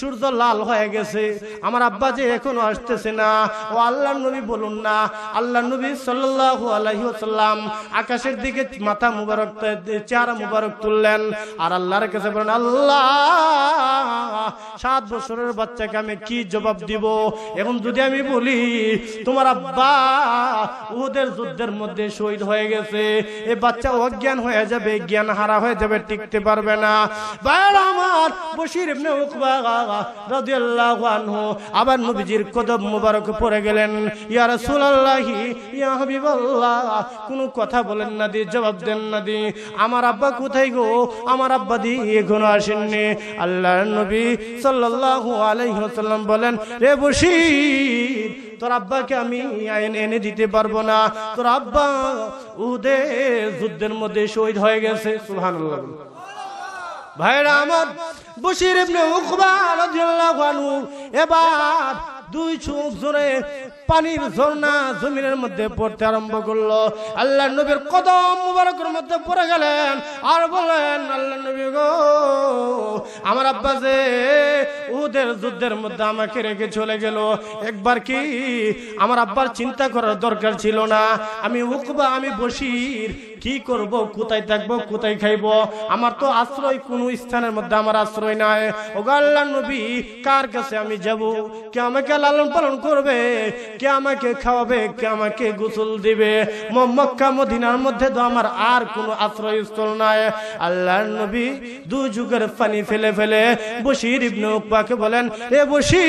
সূর্য লাল হয়ে গেছে আমার আব্বা যে এখনো আসতেছে না ও আল্লাহ নবী বলুন না আল্লাহ নবী সাল্লাহ আলহিহাল্লাম আকাশের দিকে মাথা মুবারক চেহারা মুবারক তুললেন আর আল্লাহর কাছে বলেন আল্লাহ সাত বছরের বাচ্চাকে আমি কি জবাব দিব এখন যদি আমি বলি তোমার আব্বা বাবা ওদের যুদ্ধের মধ্যে শহীদ হয়ে গেছে এ বাচ্চা অজ্ঞান হয়ে যাবে জ্ঞান হারা হয়ে যাবে টিকতে পারবে না বাইর আমার বশির ইবনে উকবা রাদিয়াল্লাহু আনহু আবার নবীজির কদম মুবারক পড়ে গেলেন ইয়া রাসূলুল্লাহ ইয়া হাবিবাল্লাহ কোনো কথা বলেন না দিয়ে জবাব দেন না দিয়ে আমার আব্বা কোথায় গো আমার আব্বা দি এখনো আসেননি আল্লাহর নবী সাল্লাল্লাহু আলাইহি ওয়াসাল্লাম বলেন রে বশির তোর আব্বাকে আমি আইন এনে দিতে পারবো না তোর আব্বা উদে যুদ্ধের মধ্যে শহীদ হয়ে গেছে সুহান ভাইরা আমার বসির ইবনে উকবা রাদিয়াল্লাহু আনহু এবার দুই চোখ জোরে পানির ঝর্ণা জমিনের মধ্যে পড়তে আরম্ভ করলো আল্লাহ নবীর কদম মুবারকের মধ্যে পড়ে গেলেন আর বলেন আল্লাহ নবী গো আমার আব্বা যে উহুদের যুদ্ধের মধ্যে আমাকে রেখে চলে গেল একবার কি আমার আব্বার চিন্তা করার দরকার ছিল না আমি উকবা আমি বসির কি করব কোথায় থাকবো কোথায় খাইব আমার তো আশ্রয় কোনো স্থানের মধ্যে আমার আশ্রয় নাই গাল্লা নবী কার কাছে আমি যাব কে আমাকে লালন পালন করবে কে আমাকে খাওয়াবে কে আমাকে গোসল দিবে মক্কা মদিনার মধ্যে তো আমার আর কোনো আশ্রয়স্থল নাই আল্লাহ নবী দু যুগের পানি ফেলে ফেলে বসির ইবনে উকবা আব্বাকে বলেন এ বসি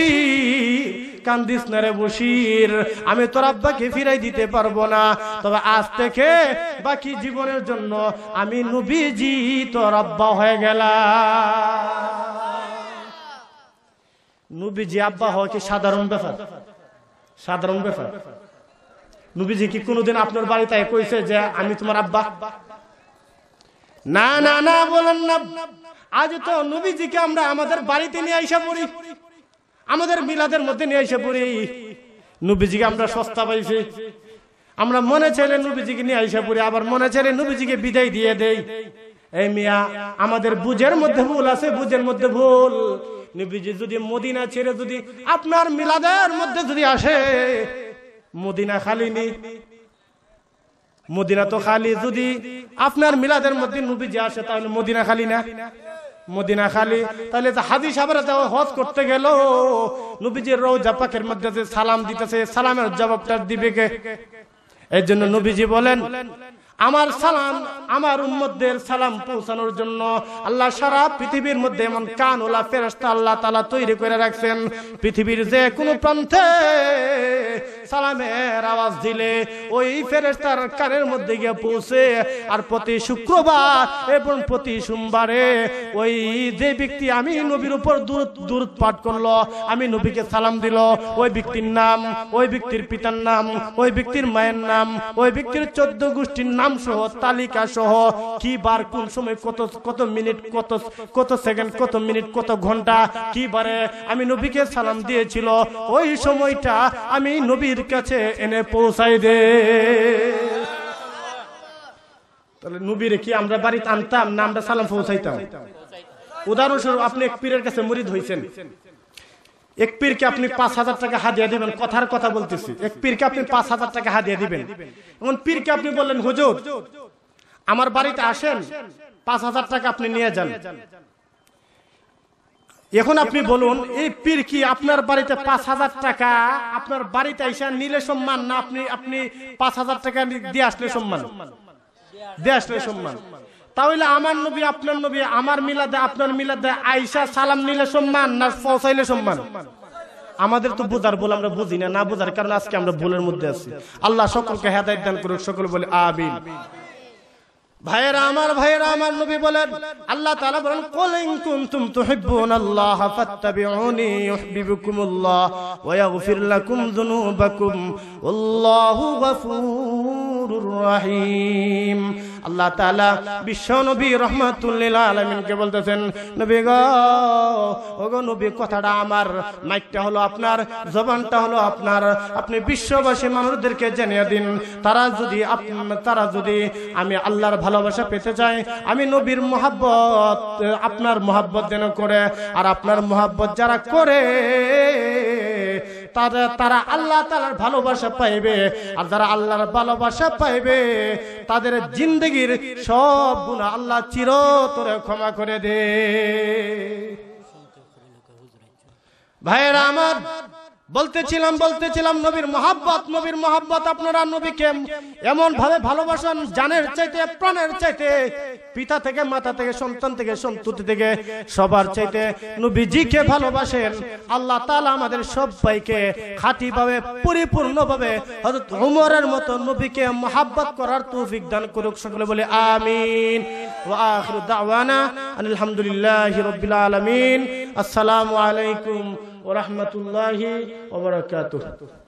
কান্দিস না রে বসির আমি তোর আব্বাকে ফিরাই দিতে পারবো না তবে আজ থেকে বাকি জীবনের জন্য আমি নবীজি তোর আব্বা হয়ে গেলাম নবীজি আব্বা হওয়া কি সাধারণ ব্যাপার সাধারণ ব্যাপার নবীজি কি কোনোদিন আপনার বাড়িতে কইছে যে আমি তোমার আব্বা না না না বলেন না আজ তো নবীজিকে আমরা আমাদের বাড়িতে নিয়ে আইসা পড়ি আমাদের মিলাদের মধ্যে নিয়ে আইসা পড়ি নবীজিকে আমরা সস্তা পাইছি আমরা মনে চাইলে নবীজিকে নিয়ে আইসা পড়ি আবার মনে চাইলে নবীজিকে বিদায় দিয়ে দেই এই মিয়া আমাদের বুঝের মধ্যে ভুল আছে বুঝের মধ্যে ভুল নবীজি যদি মদিনা ছেড়ে যদি আপনার মিলাদের মধ্যে যদি আসে মদিনা খালি নি মদিনা তো খালি যদি আপনার মিলাদের মধ্যে নবীজি আসে তাহলে মদিনা খালি না মদিনা খালি তাহলে হাজি সাহেবরা হজ করতে গেল নবীজির রোজা পাখের মধ্যে যে সালাম দিতেছে সালামের জবাবটা দিবে এর জন্য নবীজি বলেন আমার সালাম আমার উম্মদের সালাম পৌঁছানোর জন্য আল্লাহ সারা পৃথিবীর মধ্যে এমন কানওলা ফেরস্তা আল্লাহ তালা তৈরি করে রাখছেন পৃথিবীর যে কোনো প্রান্তে সালামের আওয়াজ দিলে ওই ফেরেস্তার কানের মধ্যে গিয়ে পৌঁছে আর প্রতি শুক্রবার এবং প্রতি সোমবারে ওই যে ব্যক্তি আমি নবীর উপর দূর দূর পাঠ করলো আমি নবীকে সালাম দিল ওই ব্যক্তির নাম ওই ব্যক্তির পিতার নাম ওই ব্যক্তির মায়ের নাম ওই ব্যক্তির চোদ্দ গোষ্ঠীর নাম নাম সহ তালিকা সহ কি বার কোন সময় কত কত মিনিট কত কত সেকেন্ড কত মিনিট কত ঘন্টা কি বারে আমি নবীকে সালাম দিয়েছিল ওই সময়টা আমি নবীর কাছে এনে পৌঁছাই দে তাহলে নবীরে কি আমরা বাড়িতে আনতাম না আমরা সালাম পৌঁছাইতাম উদাহরণস্বরূপ আপনি এক পীরের কাছে মরিদ হয়েছেন এক পীরকে আপনি পাঁচ হাজার টাকা হাদিয়া দিবেন কথার কথা বলতেছি এক পীরকে আপনি পাঁচ হাজার টাকা হাদিয়া দিবেন এমন পীরকে আপনি বললেন হুজুর আমার বাড়িতে আসেন পাঁচ হাজার টাকা আপনি নিয়ে যান এখন আপনি বলুন এই পীর কি আপনার বাড়িতে পাঁচ হাজার টাকা আপনার বাড়িতে আইসা নিলে সম্মান না আপনি আপনি পাঁচ হাজার টাকা দিয়ে আসলে সম্মান দিয়ে আসলে সম্মান তাহলে আমার নবী আপনার নবী আমার মিলাদে আপনার মিলাদে আইসা সালাম নিলে সম্মান না পৌঁছাইলে সম্মান আমাদের তো বোঝার বলে আমরা বুঝি না না বোঝার কারণ আজকে আমরা ভুলের মধ্যে আছি আল্লাহ সকলকে হেদায়ত দান করুক সকল বলে আবিন ভাইয়েরা আমার ভাইয়েরা আমার নবী বলেন আল্লাহ তাআলা বলেন কুল ইন কুনতুম তুহিব্বুনাল্লাহ ফাত্তাবিউনি ইউহিব্বুকুমুল্লাহ ওয়া ইয়াগফির লাকুম যুনুবাকুম আল্লাহু গফুর গফুরুর রহিম আল্লাহ তাআলা বিশ্ব নবী রহমাতুল্লিল আলমিনকে বলতেছেন নবী গ গো নবী কথাটা আমার মাইকটা হলো আপনার জবানটা হলো আপনার আপনি বিশ্ববাসী মানুষদেরকে জানিয়ে দিন তারা যদি তারা যদি আমি আল্লাহর ভালোবাসা পেতে চাই আমি নবীর মোহাব্বত আপনার মোহাব্বত যেন করে আর আপনার মোহাব্বত যারা করে তারা তারা আল্লাহ তালার ভালোবাসা পাইবে আর যারা আল্লাহর ভালোবাসা পাইবে তাদের জিন্দগির সব গুণা আল্লাহ চিরতরে ক্ষমা করে দে ভাইয়েরা আমার বলতেছিলাম বলতেছিলাম নবীর মহাব্বত নবীর মহাব্বত আপনারা নবীকে এমন ভাবে ভালোবাসেন জানের চাইতে প্রাণের চাইতে পিতা থেকে মাতা থেকে সন্তান থেকে সন্ততি থেকে সবার চাইতে নবীজিকে ভালোবাসেন আল্লাহ তাআলা আমাদের সবাইকে খাঁটিভাবে পরিপূর্ণভাবে হযরত উমরের মতো নবীকে মহাব্বত করার তৌফিক দান করুক সকলে বলে আমিন ওয়া আখিরু দাওয়ানা আলহামদুলিল্লাহি রাব্বিল আলামিন আসসালামু আলাইকুম ورحمة الله وبركاته